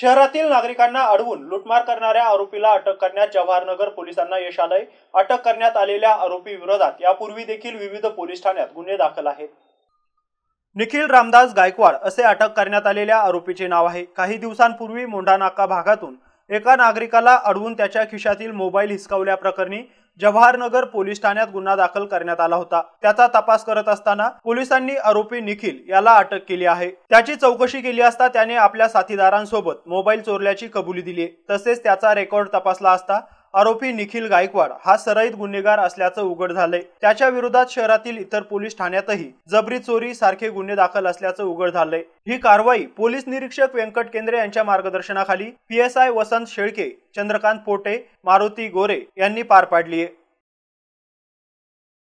शहरातील नागरिकांना अडवून लुटमार करणाऱ्या आरोपीला अटक करण्यात जवाहरनगर पोलिसांना यश आलंय अटक करण्यात आलेल्या आरोपी विरोधात यापूर्वी देखील विविध पोलीस ठाण्यात गुन्हे दाखल आहेत निखिल रामदास गायकवाड असे अटक करण्यात आलेल्या आरोपीचे नाव आहे काही दिवसांपूर्वी मोंढा नाका भागातून एका नागरिकाला अडवून त्याच्या खिशातील मोबाईल हिसकावल्याप्रकरणी जवाहरनगर पोलीस ठाण्यात गुन्हा दाखल करण्यात आला होता त्याचा तपास करत असताना पोलिसांनी आरोपी निखिल याला अटक केली आहे त्याची चौकशी केली असता त्याने आपल्या साथीदारांसोबत मोबाईल चोरल्याची कबुली दिली तसेच त्याचा रेकॉर्ड तपासला असता आरोपी निखिल गायकवाड हा सराईत गुन्हेगार असल्याचं उघड झालंय त्याच्या विरोधात शहरातील इतर पोलीस ठाण्यातही जबरी चोरी सारखे गुन्हे दाखल असल्याचं उघड झालंय ही कारवाई पोलीस निरीक्षक व्यंकट केंद्रे यांच्या मार्गदर्शनाखाली पीएसआय वसंत शेळके चंद्रकांत पोटे मारुती गोरे यांनी पार पाडली